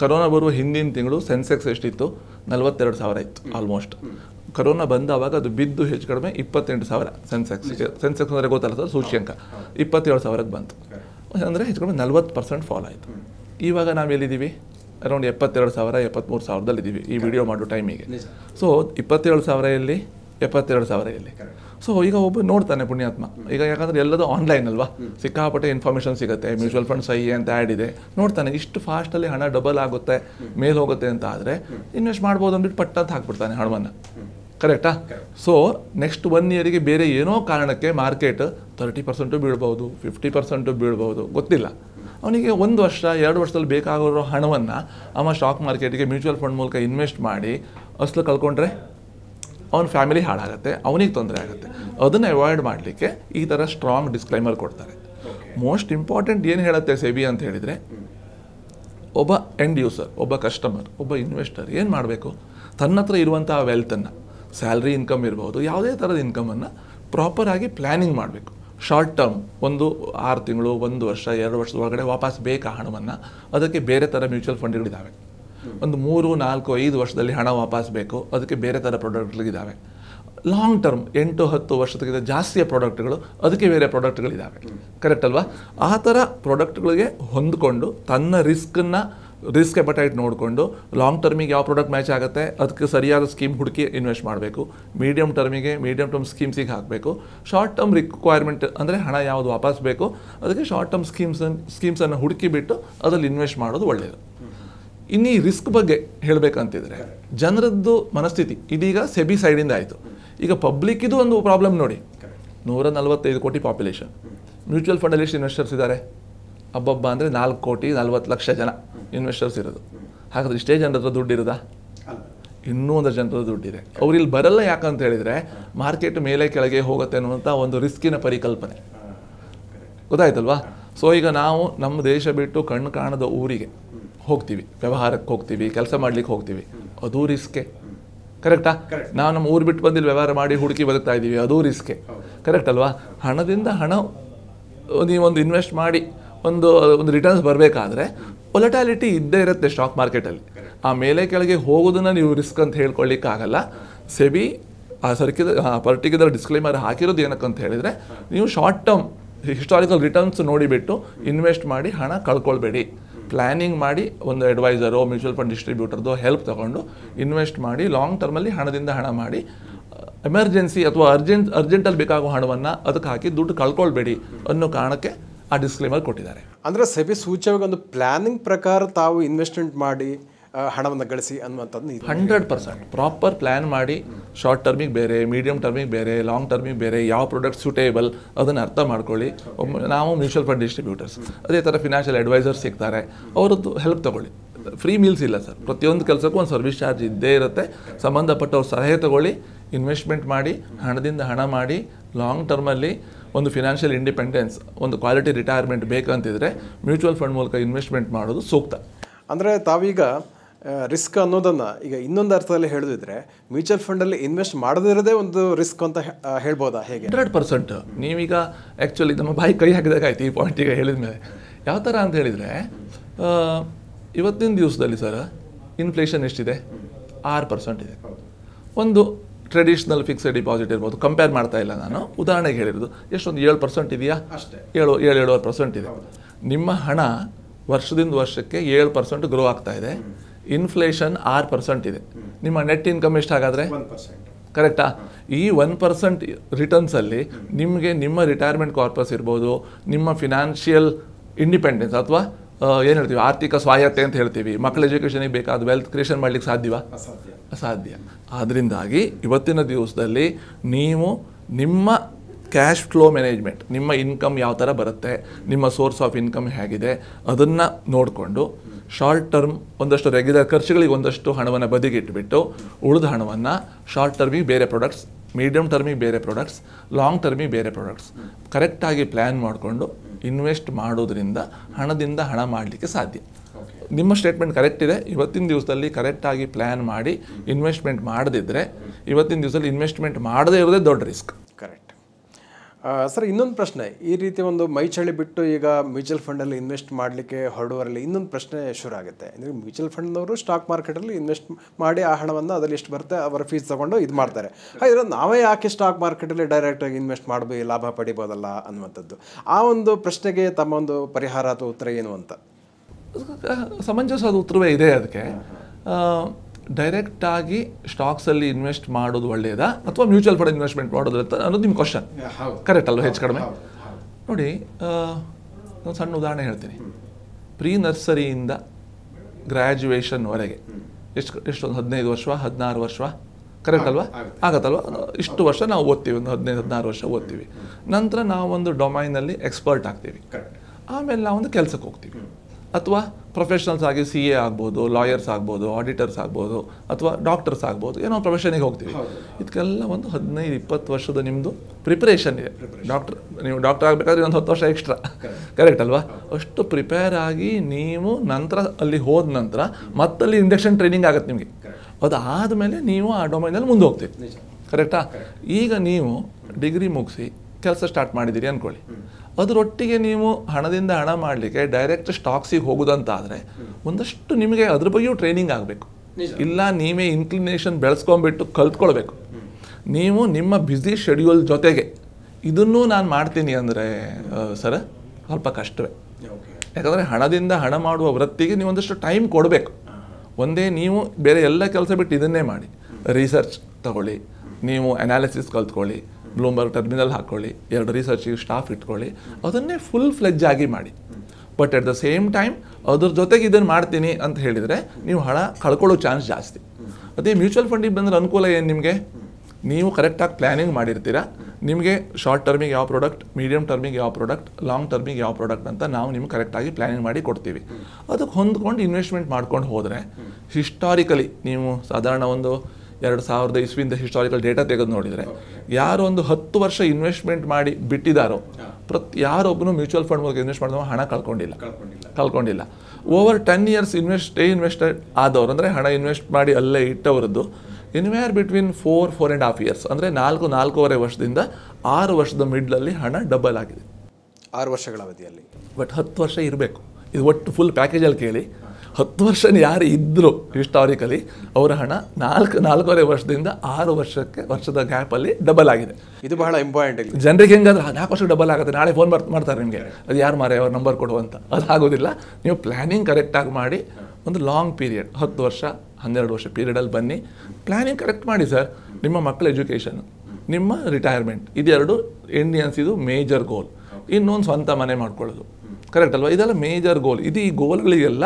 ಕರೋನಾ ಬರುವ ಹಿಂದಿನ ತಿಂಗಳು ಸೆನ್ಸೆಕ್ಸ್ ಎಷ್ಟಿತ್ತು ನಲವತ್ತೆರಡು ಸಾವಿರ ಇತ್ತು ಆಲ್ಮೋಸ್ಟ್ ಕರೋನಾ ಬಂದಾವಾಗ ಅದು ಬಿದ್ದು ಹೆಚ್ಚು ಕಡಿಮೆ ಇಪ್ಪತ್ತೆಂಟು ಸಾವಿರ ಸೆನ್ಸೆಕ್ಸ್ ಸೆನ್ಸೆಕ್ಸ್ ಅಂದರೆ ಗೊತ್ತಲ್ಲ ಸರ್ ಸೂಚ್ಯಂಕ ಇಪ್ಪತ್ತೇಳು ಸಾವಿರಕ್ಕೆ ಬಂತು ಅಂದರೆ ಹೆಚ್ಚು ಕಡಿಮೆ ನಲ್ವತ್ತು ಪರ್ಸೆಂಟ್ ಫಾಲ್ ಆಯಿತು ಇವಾಗ ನಾವು ಎಲ್ಲಿದ್ದೀವಿ ಅರೌಂಡ್ ಎಪ್ಪತ್ತೆರಡು ಸಾವಿರ ಎಪ್ಪತ್ತ್ಮೂರು ಸಾವಿರದಲ್ಲಿದ್ದೀವಿ ಈ ವಿಡಿಯೋ ಮಾಡೋ ಟೈಮಿಗೆ ಸೊ ಇಪ್ಪತ್ತೇಳು ಸಾವಿರ ಎಲ್ಲಿ ಎಪ್ಪತ್ತೆರಡು ಸಾವಿರ ಇಲ್ಲಿ ಸೊ ಈಗ ಒಬ್ಬ ನೋಡ್ತಾನೆ ಪುಣ್ಯಾತ್ಮ ಈಗ ಯಾಕಂದರೆ ಎಲ್ಲದೂ ಆನ್ಲೈನ್ ಅಲ್ವಾ ಸಿಕ್ಕಾಪಟ್ಟೆ ಇನ್ಫಾರ್ಮೇಷನ್ ಸಿಗುತ್ತೆ ಮ್ಯೂಚುವಲ್ ಫಂಡ್ ಸಹಿ ಅಂತ ಆ್ಯಡ್ ಇದೆ ನೋಡ್ತಾನೆ ಇಷ್ಟು ಫಾಸ್ಟಲ್ಲಿ ಹಣ ಡಬಲ್ ಆಗುತ್ತೆ ಮೇಲ್ ಹೋಗುತ್ತೆ ಅಂತ ಆದರೆ ಇನ್ವೆಸ್ಟ್ ಮಾಡ್ಬೋದು ಅಂದ್ಬಿಟ್ಟು ಪಟ್ಟಂತ ಅಂತ ಹಾಕ್ಬಿಡ್ತಾನೆ ಹಣವನ್ನು ಕರೆಕ್ಟಾ ಸೊ ನೆಕ್ಸ್ಟ್ ಒನ್ ಇಯರಿಗೆ ಬೇರೆ ಏನೋ ಕಾರಣಕ್ಕೆ ಮಾರ್ಕೆಟ್ ತರ್ಟಿ ಪರ್ಸೆಂಟು ಬೀಳ್ಬೋದು ಫಿಫ್ಟಿ ಪರ್ಸೆಂಟು ಬೀಳ್ಬೋದು ಗೊತ್ತಿಲ್ಲ ಅವನಿಗೆ ಒಂದು ವರ್ಷ ಎರಡು ವರ್ಷದಲ್ಲಿ ಬೇಕಾಗಿರೋ ಹಣವನ್ನು ಅವ ಸ್ಟಾಕ್ ಮಾರ್ಕೆಟಿಗೆ ಮ್ಯೂಚುವಲ್ ಫಂಡ್ ಮೂಲಕ ಇನ್ವೆಸ್ಟ್ ಮಾಡಿ ಅಸಲು ಕಳ್ಕೊಂಡ್ರೆ ಅವ್ನ ಫ್ಯಾಮಿಲಿ ಹಾಳಾಗುತ್ತೆ ಅವನಿಗೆ ತೊಂದರೆ ಆಗುತ್ತೆ ಅದನ್ನು ಅವಾಯ್ಡ್ ಮಾಡಲಿಕ್ಕೆ ಈ ಥರ ಸ್ಟ್ರಾಂಗ್ ಡಿಸ್ಕ್ಲೈಮರ್ ಕೊಡ್ತಾರೆ ಮೋಸ್ಟ್ ಇಂಪಾರ್ಟೆಂಟ್ ಏನು ಹೇಳುತ್ತೆ ಸೆಬಿ ಅಂತ ಹೇಳಿದರೆ ಒಬ್ಬ ಎಂಡ್ ಯೂಸರ್ ಒಬ್ಬ ಕಸ್ಟಮರ್ ಒಬ್ಬ ಇನ್ವೆಸ್ಟರ್ ಏನು ಮಾಡಬೇಕು ತನ್ನ ಹತ್ರ ಇರುವಂತಹ ವೆಲ್ತನ್ನು ಸ್ಯಾಲ್ರಿ ಇನ್ಕಮ್ ಇರ್ಬೋದು ಯಾವುದೇ ಥರದ ಇನ್ಕಮನ್ನು ಪ್ರಾಪರಾಗಿ ಪ್ಲ್ಯಾನಿಂಗ್ ಮಾಡಬೇಕು ಶಾರ್ಟ್ ಟರ್ಮ್ ಒಂದು ಆರು ತಿಂಗಳು ಒಂದು ವರ್ಷ ಎರಡು ವರ್ಷದ ಒಳಗಡೆ ವಾಪಸ್ ಬೇಕಾ ಹಣವನ್ನು ಅದಕ್ಕೆ ಬೇರೆ ಥರ ಮ್ಯೂಚುವಲ್ ಫಂಡ್ಗಳಿದ್ದಾವೆ ಒಂದು ಮೂರು ನಾಲ್ಕು ಐದು ವರ್ಷದಲ್ಲಿ ಹಣ ವಾಪಸ್ ಬೇಕು ಅದಕ್ಕೆ ಬೇರೆ ಥರ ಪ್ರಾಡಕ್ಟ್ಗಳಿದ್ದಾವೆ ಲಾಂಗ್ ಟರ್ಮ್ ಎಂಟು ಹತ್ತು ವರ್ಷದಕ್ಕಿಂತ ಜಾಸ್ತಿಯ ಪ್ರಾಡಕ್ಟ್ಗಳು ಅದಕ್ಕೆ ಬೇರೆ ಪ್ರಾಡಕ್ಟ್ಗಳಿದ್ದಾವೆ ಕರೆಕ್ಟ್ ಅಲ್ವಾ ಆ ಥರ ಪ್ರಾಡಕ್ಟ್ಗಳಿಗೆ ಹೊಂದ್ಕೊಂಡು ತನ್ನ ರಿಸ್ಕನ್ನು ರಿಸ್ಕ್ ಎಪಟೈಟ್ ನೋಡಿಕೊಂಡು ಲಾಂಗ್ ಟರ್ಮಿಗೆ ಯಾವ ಪ್ರಾಡಕ್ಟ್ ಮ್ಯಾಚ್ ಆಗುತ್ತೆ ಅದಕ್ಕೆ ಸರಿಯಾದ ಸ್ಕೀಮ್ ಹುಡುಕಿ ಇನ್ವೆಸ್ಟ್ ಮಾಡಬೇಕು ಮೀಡಿಯಮ್ ಟರ್ಮಿಗೆ ಮೀಡಿಯಂ ಟರ್ಮ್ ಸ್ಕೀಮ್ಸಿಗೆ ಹಾಕಬೇಕು ಶಾರ್ಟ್ ಟರ್ಮ್ ರಿಕ್ವೈರ್ಮೆಂಟ್ ಅಂದರೆ ಹಣ ಯಾವುದು ವಾಪಸ್ ಬೇಕು ಅದಕ್ಕೆ ಶಾರ್ಟ್ ಟರ್ಮ್ ಸ್ಕೀಮ್ಸ್ ಸ್ಕೀಮ್ಸನ್ನು ಹುಡುಕಿ ಬಿಟ್ಟು ಅದರಲ್ಲಿ ಇನ್ವೆಸ್ಟ್ ಮಾಡೋದು ಒಳ್ಳೆಯದು ಇನ್ನು ಈ ರಿಸ್ಕ್ ಬಗ್ಗೆ ಹೇಳಬೇಕಂತಿದ್ರೆ ಜನರದ್ದು ಮನಸ್ಥಿತಿ ಇದೀಗ ಸೆಬಿ ಸೈಡಿಂದ ಆಯಿತು ಈಗ ಪಬ್ಲಿಕ್ಕಿದು ಒಂದು ಪ್ರಾಬ್ಲಮ್ ನೋಡಿ ನೂರ ನಲವತ್ತೈದು ಕೋಟಿ ಪಾಪ್ಯುಲೇಷನ್ ಮ್ಯೂಚುವಲ್ ಫಂಡಲ್ಲಿ ಎಷ್ಟು ಇನ್ವೆಸ್ಟರ್ಸ್ ಇದ್ದಾರೆ ಹಬ್ಬಬ್ಬ ಅಂದರೆ ನಾಲ್ಕು ಕೋಟಿ ನಲ್ವತ್ತು ಲಕ್ಷ ಜನ ಇನ್ವೆಸ್ಟರ್ಸ್ ಇರೋದು ಹಾಗಾದ್ರೆ ಇಷ್ಟೇ ಜನರ ಹತ್ರ ದುಡ್ಡು ಇರೋದಾ ಇನ್ನೂ ಒಂದು ಜನರ ದುಡ್ಡಿದೆ ಅವ್ರಿಲ್ಲಿ ಬರಲ್ಲ ಯಾಕಂತ ಹೇಳಿದರೆ ಮಾರ್ಕೆಟ್ ಮೇಲೆ ಕೆಳಗೆ ಹೋಗುತ್ತೆ ಅನ್ನುವಂಥ ಒಂದು ರಿಸ್ಕಿನ ಪರಿಕಲ್ಪನೆ ಗೊತ್ತಾಯ್ತಲ್ವಾ ಸೊ ಈಗ ನಾವು ನಮ್ಮ ದೇಶ ಬಿಟ್ಟು ಕಣ್ಣು ಕಾಣದ ಊರಿಗೆ ಹೋಗ್ತೀವಿ ವ್ಯವಹಾರಕ್ಕೆ ಹೋಗ್ತೀವಿ ಕೆಲಸ ಮಾಡ್ಲಿಕ್ಕೆ ಹೋಗ್ತೀವಿ ಅದು ರಿಸ್ಕೆ ಕರೆಕ್ಟಾ ನಾವು ನಮ್ಮ ಊರು ಬಿಟ್ಟು ಬಂದಿಲ್ಲಿ ವ್ಯವಹಾರ ಮಾಡಿ ಹುಡುಕಿ ಬದುಕ್ತಾ ಇದ್ದೀವಿ ಅದು ರಿಸ್ಕೆ ಕರೆಕ್ಟ್ ಅಲ್ವಾ ಹಣದಿಂದ ಹಣ ನೀವೊಂದು ಇನ್ವೆಸ್ಟ್ ಮಾಡಿ ಒಂದು ಒಂದು ರಿಟರ್ನ್ಸ್ ಬರಬೇಕಾದ್ರೆ ಒಲಟಾಲಿಟಿ ಇದ್ದೇ ಇರುತ್ತೆ ಸ್ಟಾಕ್ ಮಾರ್ಕೆಟಲ್ಲಿ ಆ ಮೇಲೆ ಕೆಳಗೆ ಹೋಗೋದನ್ನು ನೀವು ರಿಸ್ಕ್ ಅಂತ ಹೇಳ್ಕೊಳ್ಳಿಕ್ಕಾಗಲ್ಲ ಸೆಬಿ ಆ ಸರ್ಕಿದ ಪರ್ಟಿಕ್ಯುಲರ್ ಡಿಸ್ಕ್ಲೇಮರ್ ಹಾಕಿರೋದು ಏನಕ್ಕಂತ ಹೇಳಿದರೆ ನೀವು ಶಾರ್ಟ್ ಟರ್ಮ್ ಹಿಸ್ಟಾರಿಕಲ್ ರಿಟರ್ನ್ಸ್ ನೋಡಿಬಿಟ್ಟು ಇನ್ವೆಸ್ಟ್ ಮಾಡಿ ಹಣ ಕಳ್ಕೊಳ್ಬೇಡಿ ಪ್ಲ್ಯಾನಿಂಗ್ ಮಾಡಿ ಒಂದು ಅಡ್ವೈಸರು ಮ್ಯೂಚುವಲ್ ಫಂಡ್ ಡಿಸ್ಟ್ರಿಬ್ಯೂಟರ್ದು ಹೆಲ್ಪ್ ತೊಗೊಂಡು ಇನ್ವೆಸ್ಟ್ ಮಾಡಿ ಲಾಂಗ್ ಟರ್ಮಲ್ಲಿ ಹಣದಿಂದ ಹಣ ಮಾಡಿ ಎಮರ್ಜೆನ್ಸಿ ಅಥವಾ ಅರ್ಜೆಂಟ್ ಅರ್ಜೆಂಟಲ್ಲಿ ಬೇಕಾಗುವ ಹಣವನ್ನು ಅದಕ್ಕೆ ಹಾಕಿ ದುಡ್ಡು ಕಳ್ಕೊಳ್ಬೇಡಿ ಅನ್ನೋ ಕಾರಣಕ್ಕೆ ಆ ಡಿಸ್ಕ್ಲೇಮರ್ ಕೊಟ್ಟಿದ್ದಾರೆ ಅಂದರೆ ಸಭೆ ಸೂಚ್ಯವಾಗಿ ಒಂದು ಪ್ಲ್ಯಾನಿಂಗ್ ಪ್ರಕಾರ ತಾವು ಇನ್ವೆಸ್ಟ್ಮೆಂಟ್ ಮಾಡಿ ಹಣವನ್ನು ಗಳಿಸಿ ಅನ್ನುವಂಥದ್ದು ಹಂಡ್ರೆಡ್ ಪರ್ಸೆಂಟ್ ಪ್ರಾಪರ್ ಪ್ಲ್ಯಾನ್ ಮಾಡಿ ಶಾರ್ಟ್ ಟರ್ಮಿಗೆ ಬೇರೆ ಮೀಡಿಯಮ್ ಟರ್ಮಿಗೆ ಬೇರೆ ಲಾಂಗ್ ಟರ್ಮಿಗೆ ಬೇರೆ ಯಾವ ಪ್ರಾಡಕ್ಟ್ ಸೂಟೇಬಲ್ ಅದನ್ನು ಅರ್ಥ ಮಾಡ್ಕೊಳ್ಳಿ ನಾವು ಮ್ಯೂಚುವಲ್ ಫಂಡ್ ಡಿಸ್ಟ್ರಿಬ್ಯೂಟರ್ಸ್ ಅದೇ ಥರ ಫಿನಾನ್ಷಿಯಲ್ ಅಡ್ವೈಸರ್ಸ್ ಸಿಗ್ತಾರೆ ಅವರದ್ದು ಹೆಲ್ಪ್ ತೊಗೊಳ್ಳಿ ಫ್ರೀ ಮೀಲ್ಸ್ ಇಲ್ಲ ಸರ್ ಪ್ರತಿಯೊಂದು ಕೆಲಸಕ್ಕೂ ಒಂದು ಸರ್ವಿಸ್ ಚಾರ್ಜ್ ಇದ್ದೇ ಇರುತ್ತೆ ಸಂಬಂಧಪಟ್ಟವ್ರು ಸಲಹೆ ತಗೊಳ್ಳಿ ಇನ್ವೆಸ್ಟ್ಮೆಂಟ್ ಮಾಡಿ ಹಣದಿಂದ ಹಣ ಮಾಡಿ ಲಾಂಗ್ ಟರ್ಮಲ್ಲಿ ಒಂದು ಫಿನಾನ್ಷಿಯಲ್ ಇಂಡಿಪೆಂಡೆನ್ಸ್ ಒಂದು ಕ್ವಾಲಿಟಿ ರಿಟೈರ್ಮೆಂಟ್ ಬೇಕಂತಿದ್ರೆ ಮ್ಯೂಚುವಲ್ ಫಂಡ್ ಮೂಲಕ ಇನ್ವೆಸ್ಟ್ಮೆಂಟ್ ಮಾಡೋದು ಸೂಕ್ತ ಅಂದರೆ ತಾವೀಗ ರಿಸ್ಕ್ ಅನ್ನೋದನ್ನು ಈಗ ಇನ್ನೊಂದು ಅರ್ಥದಲ್ಲಿ ಹೇಳಿದ್ರೆ ಮ್ಯೂಚುವಲ್ ಫಂಡಲ್ಲಿ ಇನ್ವೆಸ್ಟ್ ಮಾಡದಿರೋದೇ ಒಂದು ರಿಸ್ಕ್ ಅಂತ ಹೇಳ್ಬೋದಾ ಹೇಗೆ ಹಂಡ್ರೆಡ್ ಪರ್ಸೆಂಟ್ ನೀವೀಗ ಆ್ಯಕ್ಚುಲಿ ನಮ್ಮ ಬಾಯಿ ಕೈ ಹಾಕಿದಾಗಾಯ್ತು ಈ ಈಗ ಹೇಳಿದ ಮೇಲೆ ಯಾವ ಥರ ಅಂತ ಹೇಳಿದರೆ ಇವತ್ತಿನ ದಿವಸದಲ್ಲಿ ಸರ್ ಇನ್ಫ್ಲೇಷನ್ ಎಷ್ಟಿದೆ ಆರು ಪರ್ಸೆಂಟ್ ಇದೆ ಒಂದು ಟ್ರೆಡಿಷ್ನಲ್ ಫಿಕ್ಸ್ಡ್ ಡಿಪಾಸಿಟ್ ಇರ್ಬೋದು ಕಂಪೇರ್ ಮಾಡ್ತಾ ಇಲ್ಲ ನಾನು ಉದಾಹರಣೆಗೆ ಹೇಳಿರೋದು ಎಷ್ಟೊಂದು ಏಳು ಪರ್ಸೆಂಟ್ ಇದೆಯಾ ಅಷ್ಟೇ ಏಳು ಏಳು ಏಳುವರೆ ಪರ್ಸೆಂಟ್ ಇದೆ ನಿಮ್ಮ ಹಣ ವರ್ಷದಿಂದ ವರ್ಷಕ್ಕೆ ಏಳು ಪರ್ಸೆಂಟ್ ಗ್ರೋ ಆಗ್ತಾಯಿದೆ ಇದೆ ಇನ್ಫ್ಲೇಷನ್ ಆರು ಪರ್ಸೆಂಟ್ ಇದೆ ನಿಮ್ಮ ನೆಟ್ ಇನ್ಕಮ್ ಎಷ್ಟಾಗಾದರೆ ಹಾಗಾದರೆ ಕರೆಕ್ಟಾ ಈ ಒನ್ ಪರ್ಸೆಂಟ್ ರಿಟರ್ನ್ಸಲ್ಲಿ ನಿಮಗೆ ನಿಮ್ಮ ರಿಟೈರ್ಮೆಂಟ್ ಕಾರ್ಪಸ್ ಇರ್ಬೋದು ನಿಮ್ಮ ಫಿನಾನ್ಷಿಯಲ್ ಇಂಡಿಪೆಂಡೆನ್ಸ್ ಅಥವಾ ಏನು ಹೇಳ್ತೀವಿ ಆರ್ಥಿಕ ಸ್ವಾಯತ್ತೆ ಅಂತ ಹೇಳ್ತೀವಿ ಮಕ್ಕಳ ಎಜುಕೇಷನಿಗೆ ಬೇಕಾದ ವೆಲ್ತ್ ಕ್ರಿಯೇಷನ್ ಮಾಡಲಿಕ್ಕೆ ಸಾಧ್ಯವ ಅಸಾಧ್ಯ ಆದ್ದರಿಂದಾಗಿ ಇವತ್ತಿನ ದಿವಸದಲ್ಲಿ ನೀವು ನಿಮ್ಮ ಕ್ಯಾಶ್ ಫ್ಲೋ ಮ್ಯಾನೇಜ್ಮೆಂಟ್ ನಿಮ್ಮ ಇನ್ಕಮ್ ಯಾವ ಥರ ಬರುತ್ತೆ ನಿಮ್ಮ ಸೋರ್ಸ್ ಆಫ್ ಇನ್ಕಮ್ ಹೇಗಿದೆ ಅದನ್ನು ನೋಡಿಕೊಂಡು ಶಾರ್ಟ್ ಟರ್ಮ್ ಒಂದಷ್ಟು ರೆಗ್ಯುಲರ್ ಖರ್ಚುಗಳಿಗೆ ಒಂದಷ್ಟು ಹಣವನ್ನು ಬದಿಗಿಟ್ಬಿಟ್ಟು ಉಳಿದ ಹಣವನ್ನು ಶಾರ್ಟ್ ಟರ್ಮಿಗೆ ಬೇರೆ ಪ್ರಾಡಕ್ಟ್ಸ್ ಮೀಡಿಯಮ್ ಟರ್ಮಿಗೆ ಬೇರೆ ಪ್ರಾಡಕ್ಟ್ಸ್ ಲಾಂಗ್ ಟರ್ಮಿಗೆ ಬೇರೆ ಪ್ರಾಡಕ್ಟ್ಸ್ ಕರೆಕ್ಟಾಗಿ ಪ್ಲ್ಯಾನ್ ಮಾಡಿಕೊಂಡು ಇನ್ವೆಸ್ಟ್ ಮಾಡೋದ್ರಿಂದ ಹಣದಿಂದ ಹಣ ಮಾಡಲಿಕ್ಕೆ ಸಾಧ್ಯ ನಿಮ್ಮ ಸ್ಟೇಟ್ಮೆಂಟ್ ಕರೆಕ್ಟ್ ಇದೆ ಇವತ್ತಿನ ದಿವಸದಲ್ಲಿ ಕರೆಕ್ಟಾಗಿ ಪ್ಲ್ಯಾನ್ ಮಾಡಿ ಇನ್ವೆಸ್ಟ್ಮೆಂಟ್ ಮಾಡದಿದ್ದರೆ ಇವತ್ತಿನ ದಿವಸದಲ್ಲಿ ಇನ್ವೆಸ್ಟ್ಮೆಂಟ್ ಮಾಡದೇ ಇರೋದೇ ದೊಡ್ಡ ರಿಸ್ಕ್ ಸರ್ ಇನ್ನೊಂದು ಪ್ರಶ್ನೆ ಈ ರೀತಿ ಒಂದು ಮೈಚಳಿ ಬಿಟ್ಟು ಈಗ ಮ್ಯೂಚುವಲ್ ಫಂಡಲ್ಲಿ ಇನ್ವೆಸ್ಟ್ ಮಾಡಲಿಕ್ಕೆ ಹೊರಡುವರಲ್ಲಿ ಇನ್ನೊಂದು ಪ್ರಶ್ನೆ ಶುರು ಆಗುತ್ತೆ ಅಂದರೆ ಮ್ಯೂಚುವಲ್ ಫಂಡ್ನವರು ಸ್ಟಾಕ್ ಮಾರ್ಕೆಟಲ್ಲಿ ಇನ್ವೆಸ್ಟ್ ಮಾಡಿ ಆ ಹಣವನ್ನು ಅದರಲ್ಲಿ ಇಷ್ಟು ಬರುತ್ತೆ ಅವರ ಫೀಸ್ ತೊಗೊಂಡು ಇದು ಮಾಡ್ತಾರೆ ಆದರೆ ನಾವೇ ಯಾಕೆ ಸ್ಟಾಕ್ ಮಾರ್ಕೆಟಲ್ಲಿ ಡೈರೆಕ್ಟಾಗಿ ಇನ್ವೆಸ್ಟ್ ಮಾಡಬೇಕು ಲಾಭ ಪಡಿಬೋದಲ್ಲ ಅನ್ನುವಂಥದ್ದು ಆ ಒಂದು ಪ್ರಶ್ನೆಗೆ ತಮ್ಮ ಒಂದು ಪರಿಹಾರ ಅಥವಾ ಉತ್ತರ ಏನು ಅಂತ ಸಮಂಜಸವಾದ ಉತ್ತರವೇ ಇದೆ ಅದಕ್ಕೆ ಡೈರೆಕ್ಟಾಗಿ ಸ್ಟಾಕ್ಸಲ್ಲಿ ಇನ್ವೆಸ್ಟ್ ಮಾಡೋದು ಒಳ್ಳೆಯದಾ ಅಥವಾ ಮ್ಯೂಚುವಲ್ ಫಂಡ್ ಇನ್ವೆಸ್ಟ್ಮೆಂಟ್ ಮಾಡೋದು ಅನ್ನೋದು ನಿಮ್ಮ ಕ್ವಶನ್ ಕರೆಕ್ಟ್ ಅಲ್ವಾ ಹೆಚ್ಚು ಕಡಿಮೆ ನೋಡಿ ನಾನು ಸಣ್ಣ ಉದಾಹರಣೆ ಹೇಳ್ತೀನಿ ಪ್ರೀ ನರ್ಸರಿಯಿಂದ ಗ್ರ್ಯಾಜುಯೇಷನ್ವರೆಗೆ ಎಷ್ಟು ಎಷ್ಟೊಂದು ಹದಿನೈದು ವರ್ಷ ಹದಿನಾರು ವರ್ಷ ಕರೆಕ್ಟ್ ಅಲ್ವಾ ಆಗುತ್ತಲ್ವ ಇಷ್ಟು ವರ್ಷ ನಾವು ಓದ್ತೀವಿ ಒಂದು ಹದಿನೈದು ಹದಿನಾರು ವರ್ಷ ಓದ್ತೀವಿ ನಂತರ ನಾವೊಂದು ಡೊಮೈನಲ್ಲಿ ಎಕ್ಸ್ಪರ್ಟ್ ಆಗ್ತೀವಿ ಆಮೇಲೆ ನಾವು ಒಂದು ಕೆಲಸಕ್ಕೆ ಹೋಗ್ತೀವಿ ಅಥವಾ ಪ್ರೊಫೆಷನಲ್ಸ್ ಆಗಿ ಸಿ ಎ ಆಗ್ಬೋದು ಲಾಯರ್ಸ್ ಆಗ್ಬೋದು ಆಡಿಟರ್ಸ್ ಆಗ್ಬೋದು ಅಥವಾ ಡಾಕ್ಟರ್ಸ್ ಆಗ್ಬೋದು ಏನೋ ಪ್ರೊಫೆಷನಿಗೆ ಹೋಗ್ತೀವಿ ಇದಕ್ಕೆಲ್ಲ ಒಂದು ಹದಿನೈದು ಇಪ್ಪತ್ತು ವರ್ಷದ ನಿಮ್ಮದು ಪ್ರಿಪ್ರೇಷನ್ ಇದೆ ಡಾಕ್ಟರ್ ನೀವು ಡಾಕ್ಟರ್ ಆಗಬೇಕಾದ್ರೆ ಒಂದು ಹತ್ತು ವರ್ಷ ಎಕ್ಸ್ಟ್ರಾ ಕರೆಕ್ಟ್ ಅಲ್ವಾ ಅಷ್ಟು ಪ್ರಿಪೇರ್ ಆಗಿ ನೀವು ನಂತರ ಅಲ್ಲಿ ಹೋದ ನಂತರ ಮತ್ತಲ್ಲಿ ಇಂಡಕ್ಷನ್ ಟ್ರೈನಿಂಗ್ ಆಗುತ್ತೆ ನಿಮಗೆ ಅದಾದಮೇಲೆ ನೀವು ಆ ಡೊಮೈನಲ್ಲಿ ಮುಂದೆ ಹೋಗ್ತೀವಿ ಕರೆಕ್ಟಾ ಈಗ ನೀವು ಡಿಗ್ರಿ ಮುಗಿಸಿ ಕೆಲಸ ಸ್ಟಾರ್ಟ್ ಮಾಡಿದ್ದೀರಿ ಅಂದ್ಕೊಳ್ಳಿ ಅದರೊಟ್ಟಿಗೆ ನೀವು ಹಣದಿಂದ ಹಣ ಮಾಡಲಿಕ್ಕೆ ಡೈರೆಕ್ಟ್ ಸ್ಟಾಕ್ಸಿಗೆ ಹೋಗೋದಂತಾದರೆ ಒಂದಷ್ಟು ನಿಮಗೆ ಅದ್ರ ಬಗ್ಗೆಯೂ ಟ್ರೈನಿಂಗ್ ಆಗಬೇಕು ಇಲ್ಲ ನೀವೇ ಇನ್ಕ್ಲಿನೇಷನ್ ಬೆಳೆಸ್ಕೊಂಬಿಟ್ಟು ಕಲ್ತ್ಕೊಳ್ಬೇಕು ನೀವು ನಿಮ್ಮ ಬ್ಯುಸಿ ಶೆಡ್ಯೂಲ್ ಜೊತೆಗೆ ಇದನ್ನೂ ನಾನು ಮಾಡ್ತೀನಿ ಅಂದರೆ ಸರ ಸ್ವಲ್ಪ ಕಷ್ಟವೇ ಯಾಕಂದರೆ ಹಣದಿಂದ ಹಣ ಮಾಡುವ ವೃತ್ತಿಗೆ ನೀವು ಒಂದಷ್ಟು ಟೈಮ್ ಕೊಡಬೇಕು ಒಂದೇ ನೀವು ಬೇರೆ ಎಲ್ಲ ಕೆಲಸ ಬಿಟ್ಟು ಇದನ್ನೇ ಮಾಡಿ ರಿಸರ್ಚ್ ತಗೊಳ್ಳಿ ನೀವು ಅನಾಲಿಸಿಸ್ ಕಲ್ತ್ಕೊಳ್ಳಿ ಬ್ಲೂಮ್ಬರ್ಗ್ ಟರ್ಮಿನಲ್ ಹಾಕ್ಕೊಳ್ಳಿ ಎರಡು ರಿಸರ್ಚ್ ಸ್ಟಾಫ್ ಇಟ್ಕೊಳ್ಳಿ ಅದನ್ನೇ ಫುಲ್ ಫ್ಲೆಜ್ ಆಗಿ ಮಾಡಿ but at the same time ಅದ್ರ ಜೊತೆಗೆ ಇದನ್ನು ಮಾಡ್ತೀನಿ ಅಂತ ಹೇಳಿದರೆ ನೀವು ಹಣ ಕಳ್ಕೊಳ್ಳೋ ಚಾನ್ಸ್ ಜಾಸ್ತಿ ಅದೇ ಮ್ಯೂಚುವಲ್ ಫಂಡಿಗೆ ಬಂದ್ರೆ ಅನುಕೂಲ ಏನು ನಿಮಗೆ ನೀವು ಕರೆಕ್ಟಾಗಿ ಪ್ಲ್ಯಾನಿಂಗ್ ಮಾಡಿರ್ತೀರ ನಿಮಗೆ ಶಾರ್ಟ್ ಟರ್ಮಿಗೆ ಯಾವ ಪ್ರಾಡಕ್ಟ್ ಮೀಡಿಯಮ್ ಟರ್ಮಿಗೆ ಯಾವ ಪ್ರಾಡಕ್ಟ್ ಲಾಂಗ್ ಟರ್ಮಿಗೆ ಯಾವ ಪ್ರಾಡಕ್ಟ್ ಅಂತ ನಾವು ನಿಮ್ಗೆ ಕರೆಕ್ಟಾಗಿ ಪ್ಲ್ಯಾನಿಂಗ್ ಮಾಡಿ ಕೊಡ್ತೀವಿ ಅದಕ್ಕೆ ಹೊಂದ್ಕೊಂಡು ಇನ್ವೆಸ್ಟ್ಮೆಂಟ್ ಮಾಡ್ಕೊಂಡು ಹೋದರೆ ಹಿಸ್ಟಾರಿಕಲಿ ನೀವು ಸಾಧಾರಣ ಒಂದು ಎರಡು ಸಾವಿರದ ಇಸ್ವಿಯಿಂದ ಹಿಸ್ಟಾರಿಕಲ್ ಡೇಟಾ ತೆಗೆದು ನೋಡಿದರೆ ಯಾರು ಒಂದು ಹತ್ತು ವರ್ಷ ಇನ್ವೆಸ್ಟ್ಮೆಂಟ್ ಮಾಡಿ ಬಿಟ್ಟಿದ್ದಾರೋ ಪ್ರತಿ ಯಾರೊಬ್ಬನು ಮ್ಯೂಚುವಲ್ ಫಂಡ್ ಮೂಲಕ ಇನ್ವೆಸ್ಟ್ ಮಾಡಿದವ ಹಣ ಕಳ್ಕೊಂಡಿಲ್ಲ ಕಳ್ಕೊಂಡಿಲ್ಲ over ten years invest invested ಆದವರು ಅಂದರೆ ಹಣ ಇನ್ವೆಸ್ಟ್ ಮಾಡಿ ಅಲ್ಲೇ ಇಟ್ಟವರದ್ದು anywhere between four four and half years ಅಂದರೆ ನಾಲ್ಕು ನಾಲ್ಕೂವರೆ ವರ್ಷದಿಂದ ಆರು ವರ್ಷದ ಮಿಡ್ಲಲ್ಲಿ ಹಣ ಡಬಲ್ ಆಗಿದೆ ಆರು ವರ್ಷಗಳ ಅವಧಿಯಲ್ಲಿ ಬಟ್ ಹತ್ತು ವರ್ಷ ಇರಬೇಕು ಇದು ಒಟ್ಟು ಫುಲ್ ಪ್ಯಾಕೇಜಲ್ಲಿ ಕೇಳಿ ಹತ್ತು ವರ್ಷ ಯಾರು ಇದ್ದರು ಹಿಸ್ಟಾರಿಕಲಿ ಅವರ ಹಣ ನಾಲ್ಕು ನಾಲ್ಕೂವರೆ ವರ್ಷದಿಂದ ಆರು ವರ್ಷಕ್ಕೆ ವರ್ಷದ ಗ್ಯಾಪಲ್ಲಿ ಡಬಲ್ ಆಗಿದೆ ಇದು ಬಹಳ ಇಂಪಾರ್ಟೆಂಟ್ ಜನರಿಗೆ ಹೆಂಗಂದ್ರೆ ನಾಲ್ಕು ವರ್ಷ ಡಬಲ್ ಆಗುತ್ತೆ ನಾಳೆ ಫೋನ್ ಮಾಡ್ತಾರೆ ನಿಮಗೆ ಅದು ಯಾರು ಮಾರೇ ಅವ್ರ ನಂಬರ್ ಕೊಡು ಅಂತ ಅದು ಆಗೋದಿಲ್ಲ ನೀವು ಪ್ಲ್ಯಾನಿಂಗ್ ಕರೆಕ್ಟಾಗಿ ಮಾಡಿ ಒಂದು ಲಾಂಗ್ ಪೀರಿಯಡ್ ಹತ್ತು ವರ್ಷ ಹನ್ನೆರಡು ವರ್ಷ ಪೀರಿಯಡಲ್ಲಿ ಬನ್ನಿ ಪ್ಲ್ಯಾನಿಂಗ್ ಕರೆಕ್ಟ್ ಮಾಡಿ ಸರ್ ನಿಮ್ಮ ಮಕ್ಕಳ ಎಜುಕೇಷನ್ ನಿಮ್ಮ ರಿಟೈರ್ಮೆಂಟ್ ಇದೆರಡು ಇಂಡಿಯನ್ಸ್ ಇದು ಮೇಜರ್ ಗೋಲ್ ಇನ್ನೊಂದು ಸ್ವಂತ ಮನೆ ಮಾಡ್ಕೊಳ್ಳೋದು ಕರೆಕ್ಟ್ ಅಲ್ವಾ ಇದೆಲ್ಲ ಮೇಜರ್ ಗೋಲ್ ಇದು ಈ ಗೋಲ್ಗಳಿಗೆಲ್ಲ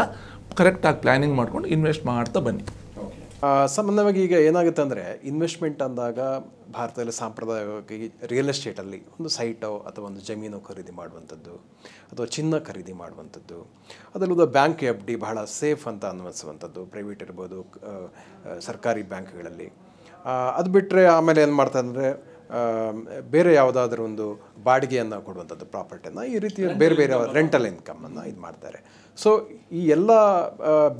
ಕರೆಕ್ಟಾಗಿ ಪ್ಲ್ಯಾನಿಂಗ್ ಮಾಡ್ಕೊಂಡು ಇನ್ವೆಸ್ಟ್ ಮಾಡ್ತಾ ಬನ್ನಿ ಸಾಮಾನ್ಯವಾಗಿ ಈಗ ಏನಾಗುತ್ತೆ ಅಂದರೆ ಇನ್ವೆಸ್ಟ್ಮೆಂಟ್ ಅಂದಾಗ ಭಾರತದಲ್ಲಿ ಸಾಂಪ್ರದಾಯಿಕವಾಗಿ ರಿಯಲ್ ಎಸ್ಟೇಟಲ್ಲಿ ಒಂದು ಸೈಟೋ ಅಥವಾ ಒಂದು ಜಮೀನು ಖರೀದಿ ಮಾಡುವಂಥದ್ದು ಅಥವಾ ಚಿನ್ನ ಖರೀದಿ ಮಾಡುವಂಥದ್ದು ಅದಲ್ಲದ ಬ್ಯಾಂಕ್ ಎಫ್ ಡಿ ಬಹಳ ಸೇಫ್ ಅಂತ ಅನ್ವಿಸುವಂಥದ್ದು ಪ್ರೈವೇಟ್ ಇರ್ಬೋದು ಸರ್ಕಾರಿ ಬ್ಯಾಂಕ್ಗಳಲ್ಲಿ ಅದು ಬಿಟ್ಟರೆ ಆಮೇಲೆ ಏನು ಮಾಡ್ತಾರೆ ಅಂದರೆ ಬೇರೆ ಯಾವುದಾದ್ರೂ ಒಂದು ಬಾಡಿಗೆಯನ್ನು ಕೊಡುವಂಥದ್ದು ಪ್ರಾಪರ್ಟಿಯನ್ನು ಈ ರೀತಿಯ ಬೇರೆ ಬೇರೆ ರೆಂಟಲ್ ಇನ್ಕಮನ್ನು ಇದು ಮಾಡ್ತಾರೆ ಸೊ ಈ ಎಲ್ಲ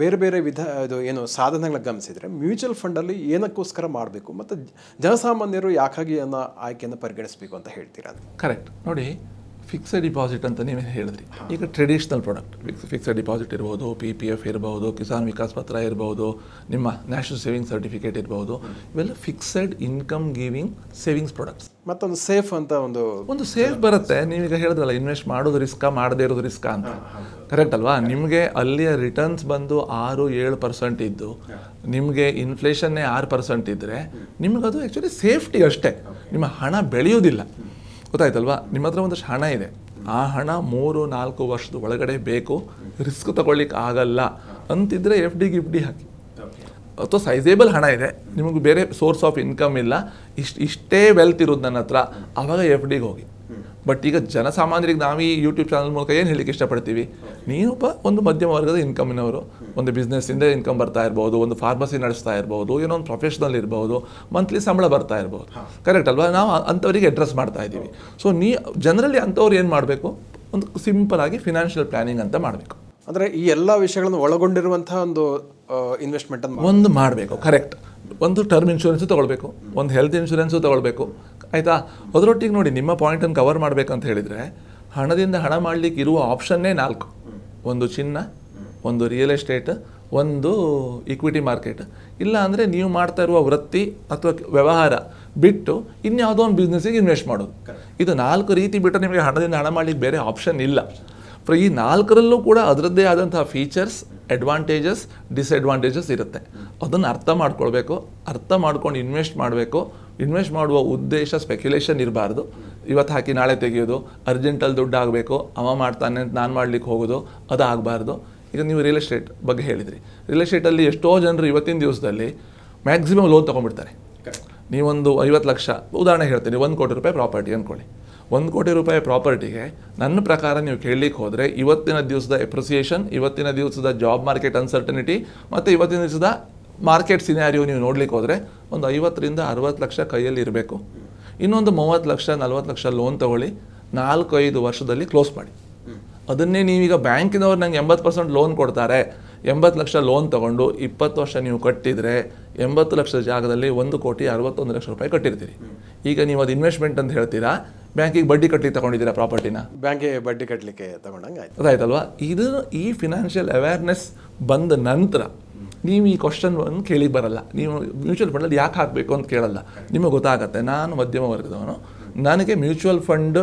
ಬೇರೆ ಬೇರೆ ವಿಧ ಇದು ಏನು ಸಾಧನೆಗಳನ್ನ ಗಮನಿಸಿದರೆ ಮ್ಯೂಚುವಲ್ ಫಂಡಲ್ಲಿ ಏನಕ್ಕೋಸ್ಕರ ಮಾಡಬೇಕು ಮತ್ತು ಜನಸಾಮಾನ್ಯರು ಯಾಕಾಗಿ ಅನ್ನೋ ಆಯ್ಕೆಯನ್ನು ಪರಿಗಣಿಸಬೇಕು ಅಂತ ಹೇಳ್ತೀರಾ ಕರೆಕ್ಟ್ ನೋಡಿ ಫಿಕ್ಸೆಡ್ ಡಿಪಾಸಿಟ್ ಅಂತ ನೀವು ಹೇಳಿದ್ರಿ ಈಗ traditional product fix fixed deposit ಇರ್ಬೋದು ಪಿ ಪಿ ಎಫ್ ಇರ್ಬೋದು ಕಿಸಾನ್ ವಿಕಾಸ್ ಪತ್ರ ಇರ್ಬೋದು ನಿಮ್ಮ ನ್ಯಾಷನಲ್ ಸೇವಿಂಗ್ ಸರ್ಟಿಫಿಕೇಟ್ ಇರ್ಬೋದು ಇವೆಲ್ಲ fixed income giving savings products ಮತ್ತೊಂದು ಸೇಫ್ ಅಂತ ಒಂದು ಒಂದು ಸೇಫ್ ಬರುತ್ತೆ ನೀವೀಗ ಹೇಳಿದ್ರಲ್ಲ ಇನ್ವೆಸ್ಟ್ ಮಾಡೋದು ರಿಸ್ಕ ಮಾಡದೇ ಇರೋದು ರಿಸ್ಕ ಅಂತ ಕರೆಕ್ಟ್ ಅಲ್ವಾ ನಿಮಗೆ ಅಲ್ಲಿಯ ರಿಟರ್ನ್ಸ್ ಬಂದು ಆರು ಏಳು ಪರ್ಸೆಂಟ್ ಇದ್ದು ನಿಮಗೆ ಇನ್ಫ್ಲೇಷನ್ನೇ ಆರು ಪರ್ಸೆಂಟ್ ಇದ್ದರೆ ನಿಮಗದು ಆ್ಯಕ್ಚುಲಿ ಸೇಫ್ಟಿ ಅಷ್ಟೇ ನಿಮ್ಮ ಹಣ ಬೆಳೆಯೋದಿಲ್ಲ ಗೊತ್ತಾಯ್ತಲ್ವಾ ನಿಮ್ಮ ಹತ್ರ ಒಂದಷ್ಟು ಹಣ ಇದೆ ಆ ಹಣ ಮೂರು ನಾಲ್ಕು ವರ್ಷದ ಒಳಗಡೆ ಬೇಕು ರಿಸ್ಕ್ ತಗೊಳ್ಳಿಕ್ಕೆ ಆಗಲ್ಲ ಅಂತಿದ್ರೆ ಎಫ್ ಡಿ ಗಿಫ್ ಡಿ ಹಾಕಿ ಅಥವಾ ಸೈಜೇಬಲ್ ಹಣ ಇದೆ ನಿಮಗೆ ಬೇರೆ ಸೋರ್ಸ್ ಆಫ್ ಇನ್ಕಮ್ ಇಲ್ಲ ಇಷ್ಟು ಇಷ್ಟೇ ವೆಲ್ತ್ ಇರೋದು ನನ್ನ ಹತ್ರ ಆವಾಗ ಎಫ್ ಡಿಗೆ ಹೋಗಿ ಬಟ್ ಈಗ ಜನಸಾಮಾನ್ಯರಿಗೆ ನಾವು ಈ ಯೂಟ್ಯೂಬ್ ಚಾನಲ್ ಮೂಲಕ ಏನು ಹೇಳಿಕ್ಕೆ ಇಷ್ಟಪಡ್ತೀವಿ ಒಬ್ಬ ಒಂದು ಮಧ್ಯಮ ವರ್ಗದ ಇನ್ಕಮಿನವರು ಒಂದು ಬಿಸ್ನೆಸ್ಸಿಂದ ಇನ್ಕಮ್ ಬರ್ತಾ ಇರ್ಬೋದು ಒಂದು ಫಾರ್ಮಸಿ ನಡೆಸ್ತಾ ಇರ್ಬೋದು ಏನೋ ಒಂದು ಪ್ರೊಫೆಷ್ನಲ್ ಇರ್ಬೋದು ಮಂತ್ಲಿ ಸಂಬಳ ಬರ್ತಾ ಇರ್ಬೋದು ಕರೆಕ್ಟ್ ಅಲ್ವಾ ನಾವು ಅಂಥವರಿಗೆ ಅಡ್ರೆಸ್ ಮಾಡ್ತಾ ಇದ್ದೀವಿ ಸೊ ನೀ ಜನರಲ್ಲಿ ಅಂಥವ್ರು ಏನು ಮಾಡಬೇಕು ಒಂದು ಸಿಂಪಲ್ ಆಗಿ ಫಿನಾನ್ಷಿಯಲ್ ಪ್ಲಾನಿಂಗ್ ಅಂತ ಮಾಡಬೇಕು ಅಂದರೆ ಈ ಎಲ್ಲ ವಿಷಯಗಳನ್ನು ಒಳಗೊಂಡಿರುವಂಥ ಒಂದು ಇನ್ವೆಸ್ಟ್ಮೆಂಟ್ ಒಂದು ಮಾಡಬೇಕು ಕರೆಕ್ಟ್ ಒಂದು ಟರ್ಮ್ ಇನ್ಶೂರೆನ್ಸು ತೊಗೊಳ್ಬೇಕು ಒಂದು ಹೆಲ್ತ್ ಇನ್ಶೂರೆನ್ಸು ತೊಗೊಳ್ಬೇಕು ಆಯಿತಾ ಅದರೊಟ್ಟಿಗೆ ನೋಡಿ ನಿಮ್ಮ ಪಾಯಿಂಟನ್ನು ಕವರ್ ಮಾಡಬೇಕಂತ ಹೇಳಿದರೆ ಹಣದಿಂದ ಹಣ ಮಾಡಲಿಕ್ಕೆ ಇರುವ ಆಪ್ಷನ್ನೇ ನಾಲ್ಕು ಒಂದು ಚಿನ್ನ ಒಂದು ರಿಯಲ್ ಎಸ್ಟೇಟ್ ಒಂದು ಇಕ್ವಿಟಿ ಮಾರ್ಕೆಟ್ ಇಲ್ಲ ಅಂದರೆ ನೀವು ಮಾಡ್ತಾ ಇರುವ ವೃತ್ತಿ ಅಥವಾ ವ್ಯವಹಾರ ಬಿಟ್ಟು ಇನ್ಯಾವುದೋ ಒಂದು ಬಿಸ್ನೆಸ್ಸಿಗೆ ಇನ್ವೆಸ್ಟ್ ಮಾಡೋದು ಇದು ನಾಲ್ಕು ರೀತಿ ಬಿಟ್ಟರೆ ನಿಮಗೆ ಹಣದಿಂದ ಹಣ ಮಾಡಲಿಕ್ಕೆ ಬೇರೆ ಆಪ್ಷನ್ ಇಲ್ಲ ಈ ನಾಲ್ಕರಲ್ಲೂ ಕೂಡ ಅದರದ್ದೇ ಆದಂತಹ ಫೀಚರ್ಸ್ ಅಡ್ವಾಂಟೇಜಸ್ ಡಿಸ್ಅಡ್ವಾಂಟೇಜಸ್ ಇರುತ್ತೆ ಅದನ್ನು ಅರ್ಥ ಮಾಡ್ಕೊಳ್ಬೇಕು ಅರ್ಥ ಮಾಡ್ಕೊಂಡು ಇನ್ವೆಸ್ಟ್ ಮಾಡಬೇಕು ಇನ್ವೆಸ್ಟ್ ಮಾಡುವ ಉದ್ದೇಶ ಸ್ಪೆಕ್ಯುಲೇಷನ್ ಇರಬಾರ್ದು ಇವತ್ತು ಹಾಕಿ ನಾಳೆ ತೆಗೆಯೋದು ಅರ್ಜೆಂಟಲ್ಲಿ ದುಡ್ಡು ಆಗಬೇಕು ಅವ ಮಾಡ್ತಾನೆ ಅಂತ ನಾನು ಮಾಡ್ಲಿಕ್ಕೆ ಹೋಗೋದು ಅದು ಆಗಬಾರ್ದು ಈಗ ನೀವು ರಿಯಲ್ ಎಸ್ಟೇಟ್ ಬಗ್ಗೆ ಹೇಳಿದ್ರಿ ರಿಯಲ್ ಎಸ್ಟೇಟಲ್ಲಿ ಎಷ್ಟೋ ಜನರು ಇವತ್ತಿನ ದಿವಸದಲ್ಲಿ ಮ್ಯಾಕ್ಸಿಮಮ್ ಲೋನ್ ತೊಗೊಂಡ್ಬಿಡ್ತಾರೆ ನೀವೊಂದು ಐವತ್ತು ಲಕ್ಷ ಉದಾಹರಣೆ ಹೇಳ್ತೀನಿ ಒಂದು ಕೋಟಿ ರೂಪಾಯಿ ಪ್ರಾಪರ್ಟಿ ಅಂದ್ಕೊಳ್ಳಿ ಒಂದು ಕೋಟಿ ರೂಪಾಯಿ ಪ್ರಾಪರ್ಟಿಗೆ ನನ್ನ ಪ್ರಕಾರ ನೀವು ಕೇಳಲಿಕ್ಕೆ ಹೋದರೆ ಇವತ್ತಿನ ದಿವಸದ ಎಪ್ರಿಸಿಯೇಷನ್ ಇವತ್ತಿನ ದಿವಸದ ಜಾಬ್ ಮಾರ್ಕೆಟ್ ಅನ್ಸರ್ಟನಿಟಿ ಮತ್ತು ಇವತ್ತಿನ ದಿವಸದ ಮಾರ್ಕೆಟ್ ಸಿನಾರಿಯೋ ನೀವು ನೋಡ್ಲಿಕ್ಕೆ ಹೋದರೆ ಒಂದು ಐವತ್ತರಿಂದ ಅರವತ್ತು ಲಕ್ಷ ಕೈಯಲ್ಲಿ ಇರಬೇಕು ಇನ್ನೊಂದು ಮೂವತ್ತು ಲಕ್ಷ ನಲ್ವತ್ತು ಲಕ್ಷ ಲೋನ್ ತೊಗೊಳ್ಳಿ ಐದು ವರ್ಷದಲ್ಲಿ ಕ್ಲೋಸ್ ಮಾಡಿ ಅದನ್ನೇ ನೀವೀಗ ಬ್ಯಾಂಕಿನವ್ರು ನಂಗೆ ಎಂಬತ್ತು ಪರ್ಸೆಂಟ್ ಲೋನ್ ಕೊಡ್ತಾರೆ ಎಂಬತ್ತು ಲಕ್ಷ ಲೋನ್ ತೊಗೊಂಡು ಇಪ್ಪತ್ತು ವರ್ಷ ನೀವು ಕಟ್ಟಿದರೆ ಎಂಬತ್ತು ಲಕ್ಷ ಜಾಗದಲ್ಲಿ ಒಂದು ಕೋಟಿ ಅರವತ್ತೊಂದು ಲಕ್ಷ ರೂಪಾಯಿ ಕಟ್ಟಿರ್ತೀರಿ ಈಗ ನೀವು ಅದು ಇನ್ವೆಸ್ಟ್ಮೆಂಟ್ ಅಂತ ಹೇಳ್ತೀರಾ ಬ್ಯಾಂಕಿಗೆ ಬಡ್ಡಿ ಕಟ್ಟಿ ತಗೊಂಡಿದ್ದೀರಾ ಪ್ರಾಪರ್ಟಿನ ಬ್ಯಾಂಕಿಗೆ ಬಡ್ಡಿ ಕಟ್ಟಲಿಕ್ಕೆ ತಗೊಂಡಂಗೆ ಆಯ್ತು ಅದಾಯ್ತಲ್ವಾ ಇದು ಈ ಫಿನಾನ್ಷಿಯಲ್ ಅವೇರ್ನೆಸ್ ಬಂದ ನಂತರ ನೀವು ಈ ಕ್ವಶನ್ ಒಂದು ಕೇಳಿಗೆ ಬರಲ್ಲ ನೀವು ಮ್ಯೂಚುವಲ್ ಫಂಡಲ್ಲಿ ಯಾಕೆ ಹಾಕಬೇಕು ಅಂತ ಕೇಳಲ್ಲ ನಿಮಗೆ ಗೊತ್ತಾಗುತ್ತೆ ನಾನು ಮಧ್ಯಮ ವರ್ಗದವನು ನನಗೆ mutual fund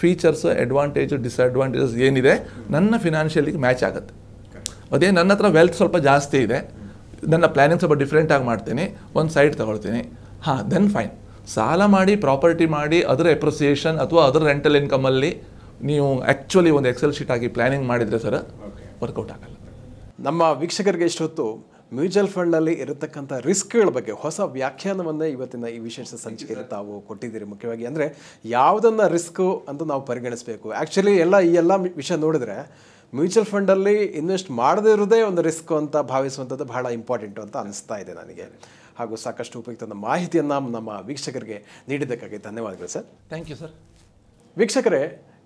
features advantage disadvantages ಏನಿದೆ ನನ್ನ ಫಿನಾನ್ಷಿಯಲಿಗೆ ಮ್ಯಾಚ್ ಆಗುತ್ತೆ ಅದೇ ನನ್ನ ಹತ್ರ ವೆಲ್ತ್ ಸ್ವಲ್ಪ ಜಾಸ್ತಿ ಇದೆ ನನ್ನ ಪ್ಲ್ಯಾನಿಂಗ್ ಸ್ವಲ್ಪ ಡಿಫ್ರೆಂಟಾಗಿ ಮಾಡ್ತೀನಿ ಒಂದು ಸೈಡ್ ತೊಗೊಳ್ತೀನಿ ಹಾಂ ದೆನ್ ಫೈನ್ ಸಾಲ ಮಾಡಿ ಪ್ರಾಪರ್ಟಿ ಮಾಡಿ ಅದರ ಎಪ್ರಿಸಿಯೇಷನ್ ಅಥವಾ ಅದರ ರೆಂಟಲ್ ಇನ್ಕಮಲ್ಲಿ ನೀವು ಆ್ಯಕ್ಚುಲಿ ಒಂದು ಎಕ್ಸೆಲ್ ಶೀಟ್ ಆಗಿ ಪ್ಲ್ಯಾನಿಂಗ್ ಮಾಡಿದರೆ ಸರ್ ವರ್ಕೌಟ್ ಆಗಲ್ಲ ನಮ್ಮ ವೀಕ್ಷಕರಿಗೆ ಇಷ್ಟೊತ್ತು ಮ್ಯೂಚುವಲ್ ಫಂಡಲ್ಲಿ ಇರತಕ್ಕಂಥ ರಿಸ್ಕ್ಗಳ ಬಗ್ಗೆ ಹೊಸ ವ್ಯಾಖ್ಯಾನವನ್ನೇ ಇವತ್ತಿನ ಈ ವಿಶೇಷ ಸಂಚಿಕೆಯಲ್ಲಿ ತಾವು ಕೊಟ್ಟಿದ್ದೀರಿ ಮುಖ್ಯವಾಗಿ ಅಂದರೆ ಯಾವುದನ್ನು ರಿಸ್ಕು ಅಂತ ನಾವು ಪರಿಗಣಿಸಬೇಕು ಆ್ಯಕ್ಚುಲಿ ಎಲ್ಲ ಈ ಎಲ್ಲ ವಿಷಯ ನೋಡಿದ್ರೆ ಮ್ಯೂಚುವಲ್ ಫಂಡಲ್ಲಿ ಇನ್ವೆಸ್ಟ್ ಮಾಡದೇ ಇರೋದೇ ಒಂದು ರಿಸ್ಕ್ ಅಂತ ಭಾವಿಸುವಂಥದ್ದು ಬಹಳ ಇಂಪಾರ್ಟೆಂಟು ಅಂತ ಅನಿಸ್ತಾ ಇದೆ ನನಗೆ ಹಾಗೂ ಸಾಕಷ್ಟು ಉಪಯುಕ್ತ ಮಾಹಿತಿಯನ್ನು ನಮ್ಮ ವೀಕ್ಷಕರಿಗೆ ನೀಡಿದ್ದಕ್ಕಾಗಿ ಧನ್ಯವಾದಗಳು ಸರ್ ಥ್ಯಾಂಕ್ ಯು ಸರ್ ವೀಕ್ಷಕರೇ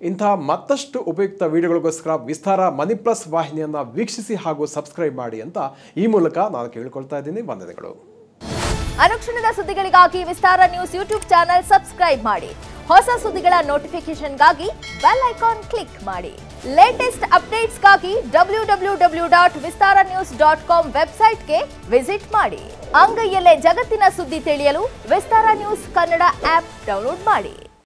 ಇಂತಹ ಮತ್ತಷ್ಟು ಉಪಯುಕ್ತ ವಿಡಿಯೋಗಳಿಗೋಸ್ಕರ ವಿಸ್ತಾರ ಮನಿ ಪ್ಲಸ್ ವಾಹಿನಿಯನ್ನು ವೀಕ್ಷಿಸಿ ಹಾಗೂ ಸಬ್ಸ್ಕ್ರೈಬ್ ಮಾಡಿ ಅಂತ ಈ ಮೂಲಕ ನಾನು ಕೇಳಿಕೊಳ್ತಾ ಇದ್ದೀನಿ ವಂದನೆಗಳು ಅನುಕ್ಷಣದ ಸುದ್ದಿಗಳಿಗಾಗಿ Vistara news YouTube channel subscribe ಮಾಡಿ ಹೊಸ ಸುದ್ದಿಗಳ ನೋಟಿಫಿಕೇಶನ್ಗಾಗಿ ಬೆಲ್ ಐಕಾನ್ ಕ್ಲಿಕ್ ಮಾಡಿ ಲೇಟೆಸ್ಟ್ ಅಪ್ಡೇಟ್ಸ್ಗಾಗಿ W W W dot Vistara news dot com ವೆಬ್ಸೈಟ್ಗೆ ವಿಸಿಟ್ ಮಾಡಿ ಅಂಗೈಯಲ್ಲೇ ಜಗತ್ತಿನ ಸುದ್ದಿ ತಿಳಿಯಲು Vistara news Kannada app download ಮಾಡಿ